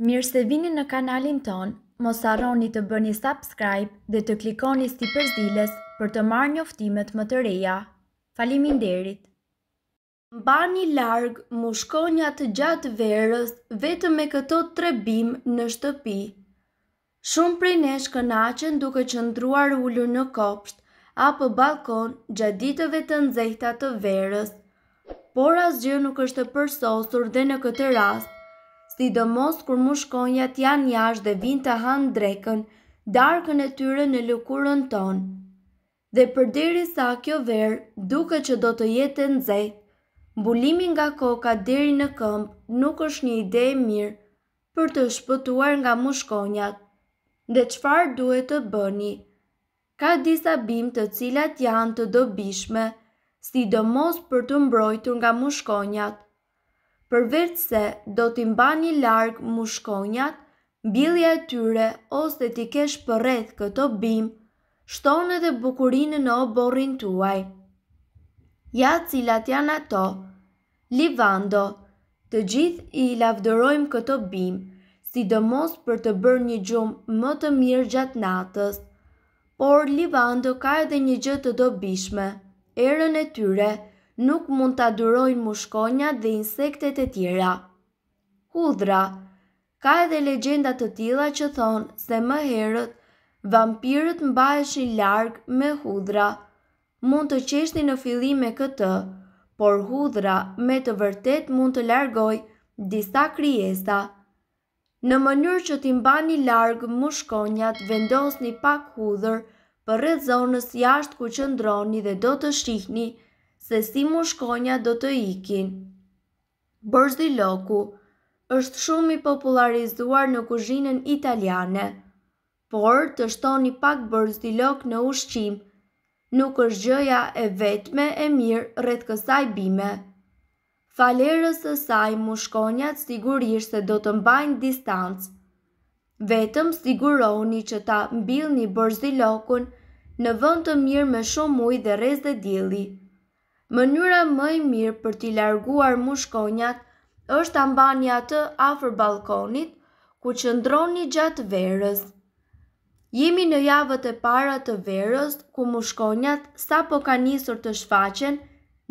Mirë se vini në kanalin ton, mos arroni të bëni subscribe dhe të klikoni sti përzdiles për të marrë një oftimet më të reja. Falimin derit! Mba një largë, mu të gjatë verës, vetë me këto trebim në shtëpi. Shumë prej nesh kënachen duke që ndruar ullur në kopsht, apo balkon gjatë ditëve të nzejta të verës, por asgjë nuk është përsosur dhe në këtë rast, si do mos kur më shkonjat janë jash dhe vinë të hanë drekën, darkën e tyre në lukurën tonë. Dhe diri sa kjo verë, duke që do të jetë zej, Mbulimi nga koka deri në këmbë nuk është një ide e mirë për të shpëtuar nga mushkonjat. Dhe çfarë duhet të bëni? Ka disa bim të cilat janë të dobishme, sidomos për të mbrojtur nga mushkonjat përveç se do t'i mbani larg mushkonjat, mbjellja e tyre ose ti kesh përreth këto bim, shton edhe bukurinë në oborrin tuaj. Ja cilat janë ato, Livando, të gjith i lavdërojmë këto bim, sidomos për të bërë një gjumë më të mirë gjatë natës. Por Livando ka edhe një gjë të dobishme, erën e tyre nuk mund të adurojnë mushkonja dhe insektet e tjera. Hudra Ka edhe legjenda të tila që thonë se më herët, vampirët mba e largë me hudra. Mund të qeshti në filime këtë, por hudra me të vërtet mund të largoj disa kryesa. Në mënyrë që t'imba një largë, mushkonjat vendos një pak hudhër për zonës jashtë ku qëndroni dhe do të shihni, se si mu shkonja do të ikin. Bërzi loku është shumë i popularizuar në kuzhinën italiane, por të shtoni pak bërzi lok në ushqim, nuk është gjëja e vetme e mirë rreth kësaj bime. Falerës së saj mu shkonjat sigurisht se do të mbajnë distancë. Vetëm siguroni që ta mbilni bërzi lokun në vënd të mirë me shumë ujë dhe rez dhe djeli mënyra më e mirë për t'i larguar mushkonjat është ta mbani atë afër balkonit ku qëndroni gjatë verës. Jemi në javët e para të verës ku mushkonjat sa po ka njësur të shfaqen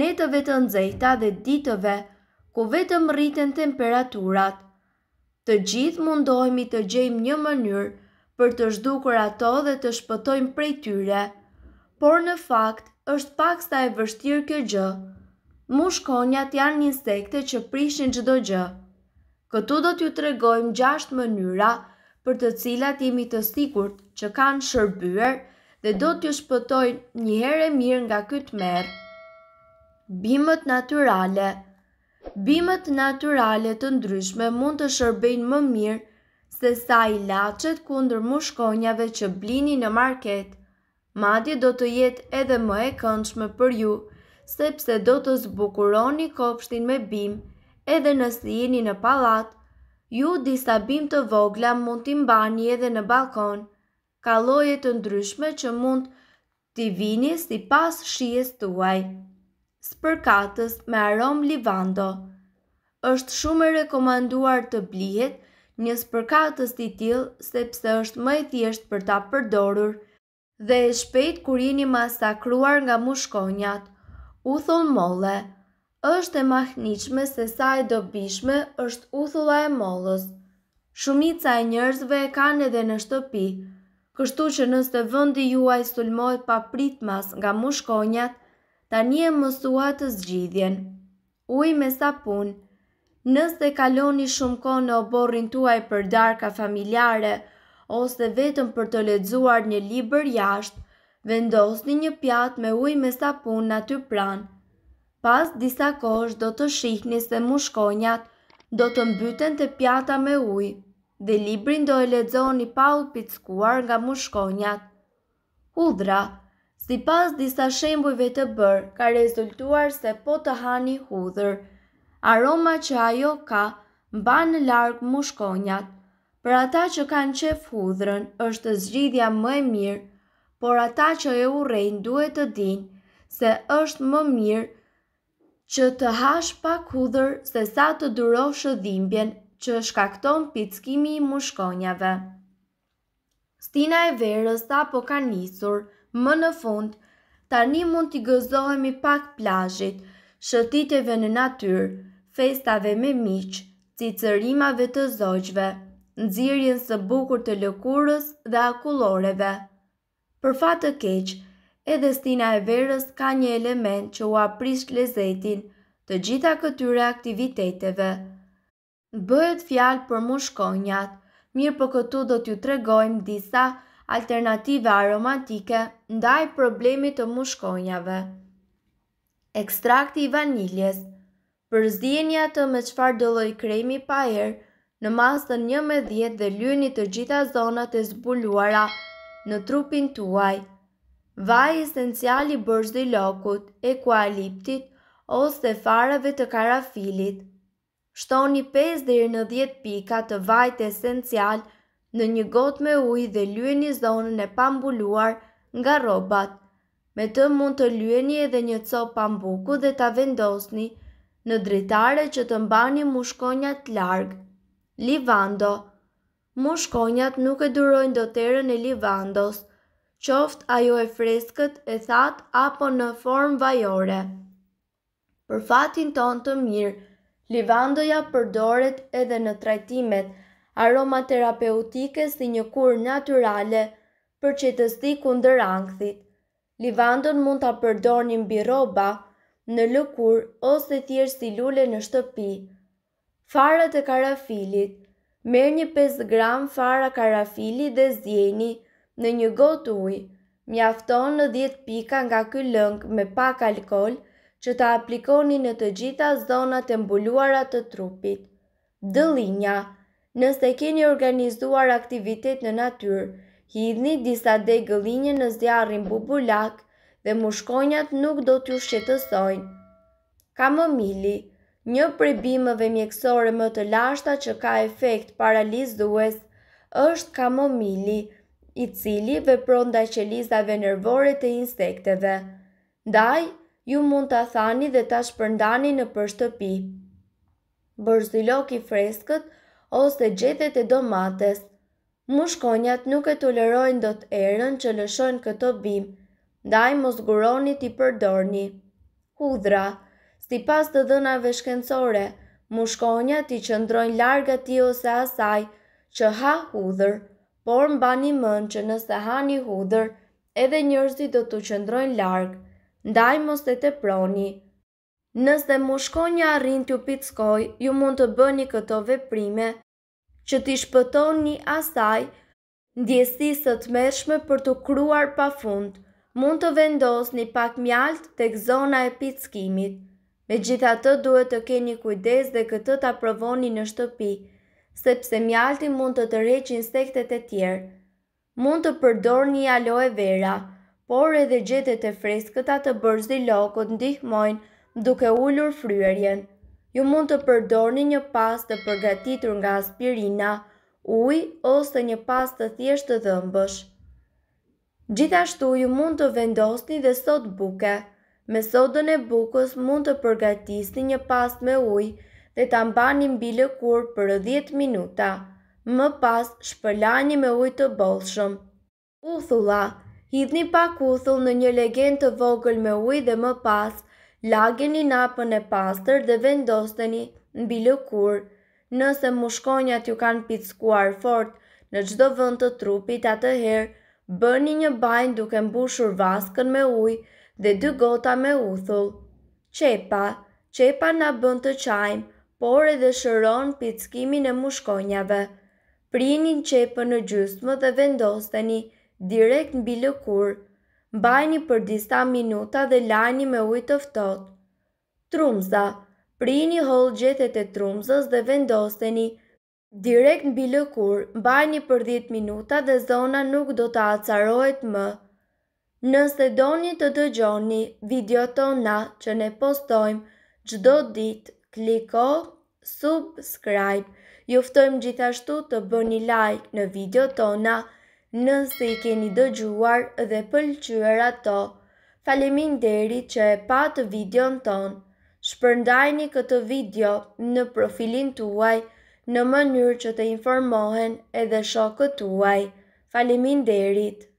netëve të nxehta dhe ditëve ku vetëm rriten temperaturat. Të gjithë mundohemi të gjejmë një mënyrë për të zhdukur ato dhe të shpëtojmë prej tyre, por në fakt është pak sta e vështirë kjo gjë. Mushkonjat janë një insekte që prishin gjdo gjë. Këtu do t'ju tregojmë gjasht mënyra për të cilat jemi të sikurt që kanë shërbyer dhe do t'ju shpëtoj një herë mirë nga këtë merë. Bimët naturale Bimët naturale të ndryshme mund të shërbejnë më mirë se sa i lachet kundër mushkonjave që blini në market. Madje do të jetë edhe më e këndshme për ju, sepse do të zbukuroni kopshtin me bim, edhe në jeni në palat, ju disa bim të vogla mund t'i mbani edhe në balkon, ka lojet të ndryshme që mund t'i vini si pas shies tuaj. Spërkatës me arom livando është shumë e rekomanduar të blihet një spërkatës t'i til, sepse është më e thjesht për ta përdorur dhe e shpejt kur jeni masakruar nga mushkonjat. U molle, është e mahnichme se sa e dobishme është u e mollës. Shumica e njerëzve e kanë edhe në shtëpi, kështu që nëse vëndi juaj sulmojt pa pritmas nga mushkonjat, ta një e mësua të zgjidhjen. Uj me sapun, nëse kaloni shumë kone o borrin tuaj për darka familjare, ose vetëm për të ledzuar një liber jashtë, vendosni një pjatë me uj me sapun në aty pranë. Pas disa kosh do të shihni se mushkonjat do të mbyten të pjata me uj, dhe librin do e ledzo pa u pizkuar nga mushkonjat. Hudra, si pas disa shembujve të bërë, ka rezultuar se po të hani hudrë. Aroma që ajo ka, mba në largë mushkonjatë për ata që kanë qef hudhrën është zgjidhja më e mirë, por ata që e urejnë duhet të dinë se është më mirë që të hash pak hudhër se sa të durosh dhimbjen që shkakton pizkimi i mushkonjave. Stina e verës sa po ka njësur, më në fund, tani mund t'i gëzohemi pak plajit, shëtiteve në natyrë, festave me miqë, cicërimave të zogjve, nxirjen së bukur të lëkurës dhe akulloreve. Për fat të keq, edhe stina e verës ka një element që u aprish lezetin të gjitha këtyre aktiviteteve. Bëhet fjalë për mushkonjat, mirë për po këtu do t'ju tregojmë disa alternative aromatike ndaj problemit të mushkonjave. Ekstrakti i vaniljes Për zdjenja të me qfar dëlloj kremi pa erë, në masën një me djetë dhe lyni të gjitha zonat e zbuluara në trupin tuaj. Vaj esenciali bërzdi lokut, ekualiptit ose farave të karafilit. Shtoni 5 dhe në 10 pika të vajt esencial në një got me uj dhe lyeni zonën e pambuluar nga robat. Me të mund të lyeni edhe një co pambuku dhe ta vendosni në dritare që të mbani mushkonjat largë. Livando Mushkonjat nuk e durojnë do terën e livandos, qoft ajo e freskët e that apo në form vajore. Për fatin ton të mirë, livandoja përdoret edhe në trajtimet aromaterapeutike si një kur naturale për qetësti kundër angthit. Livandon mund të përdor një mbi roba, në lëkur ose thjesht si lule në shtëpi farët e karafilit, merë një 5 gram fara karafili dhe zjeni në një gotë ujë, mjafton në 10 pika nga ky lëng me pak alkol që ta aplikoni në të gjitha zonat e mbuluara të trupit. Dëlinja nëse keni organizuar aktivitet në natyrë, hidhni disa degë linje në zjarin bubulak dhe mushkonjat nuk do t'ju shqetësojnë. Kamomili, Një prej bimëve mjekësore më të lashta që ka efekt paralizues është kamomili, i cili vepron ndaj qelizave nervore të insekteve. Ndaj, ju mund ta thani dhe ta shpërndani në për shtëpi. Bërzilok i freskët ose gjethet e domates. Mushkonjat nuk e tolerojnë dot erën që lëshojnë këto bimë. Ndaj, mos guroni ti përdorni. Hudhra Si pas të dënave shkencore, mushkonja ti qëndrojnë larga ti ose asaj që ha hudhër, por mba një mënë që nëse ha një hudhër, edhe njërzit do të qëndrojnë largë, ndaj mos të të proni. Nëse mushkonja arrin t'ju pizkoj, ju mund të bëni këto veprime, që t'i shpëton një asaj, ndjesi së të mershme për të kruar pa fund, mund të vendos një pak mjalt të këzona e pizkimit. Me gjitha të duhet të keni kujdes dhe këtë të aprovoni në shtëpi, sepse mjalti mund të të reqin sektet e tjerë. Mund të përdor një aloe vera, por edhe gjetet e freskëta të bërzi lokot ndihmojnë duke ullur fryerjen. Ju mund të përdorni një pas të përgatitur nga aspirina, uj ose një pas të thjesht të dhëmbësh. Gjithashtu ju mund të vendosni dhe sot buke. Me sodën e bukës mund të përgatisni një past me ujë dhe ta mbani mbi lëkurë për 10 minuta. Më pas shpëlani me ujë të bollshëm. Uthulla, hidhni pak uthull në një legend të vogël me ujë dhe më pas lageni napën e pastër dhe vendosteni mbi lëkurë. Nëse mushkonjat ju kanë pickuar fort në çdo vend të trupit atëherë, bëni një bajnë duke mbushur vaskën me ujë dhe dy gota me uthull. Qepa, qepa na bën të qajmë, por edhe shëron pizkimin e mushkonjave. Prinin qepën në gjysmë dhe vendosteni direkt në bilëkur. Bajni për disa minuta dhe lajni me ujtë të Trumza, prini hol gjethet e trumzës dhe vendosteni direkt në bilëkur. Bajni për 10 minuta dhe zona nuk do të acarohet më. Nëse doni të dëgjoni video tona që ne postojmë gjdo dit, kliko subscribe. Juftojmë gjithashtu të bëni like në video tona nëse i keni dëgjuar dhe pëlqyër ato. Falimin deri që e patë video në tonë. Shpërndajni këtë video në profilin tuaj në mënyrë që të informohen edhe shokët tuaj. Falimin derit.